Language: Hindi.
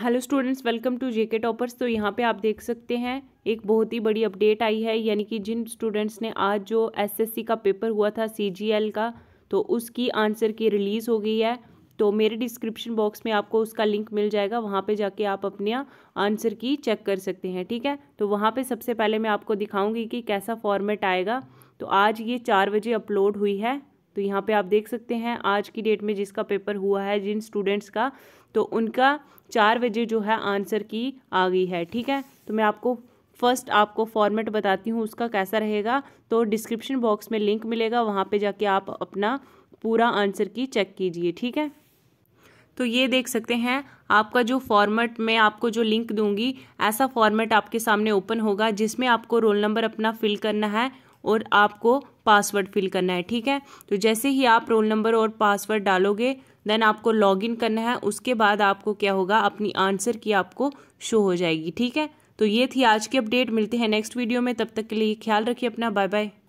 hello students welcome to JK toppers तो यहाँ पे आप देख सकते हैं एक बहुत ही बड़ी अपडेट आई है यानी कि जिन स्टूडेंट्स ने आज जो एसएससी का पेपर हुआ था सीजीएल का तो उसकी आंसर की रिलीज़ हो गई है तो मेरे डिस्क्रिप्शन बॉक्स में आपको उसका लिंक मिल जाएगा वहाँ पे जाके आप अपने आंसर की चेक कर सकते हैं ठीक है तो वहाँ पर सबसे पहले मैं आपको दिखाऊँगी कि कैसा फॉर्मेट आएगा तो आज ये चार बजे अपलोड हुई है तो यहाँ पे आप देख सकते हैं आज की डेट में जिसका पेपर हुआ है जिन स्टूडेंट्स का तो उनका चार बजे जो है आंसर की आ गई है ठीक है तो मैं आपको फर्स्ट आपको फॉर्मेट बताती हूँ उसका कैसा रहेगा तो डिस्क्रिप्शन बॉक्स में लिंक मिलेगा वहाँ पर जाके आप अपना पूरा आंसर की चेक कीजिए ठीक है तो ये देख सकते हैं आपका जो फॉर्मेट मैं आपको जो लिंक दूंगी ऐसा फॉर्मेट आपके सामने ओपन होगा जिसमें आपको रोल नंबर अपना फिल करना है और आपको पासवर्ड फिल करना है ठीक है तो जैसे ही आप रोल नंबर और पासवर्ड डालोगे देन आपको लॉगिन करना है उसके बाद आपको क्या होगा अपनी आंसर की आपको शो हो जाएगी ठीक है तो ये थी आज की अपडेट मिलते हैं नेक्स्ट वीडियो में तब तक के लिए ख्याल रखिए अपना बाय बाय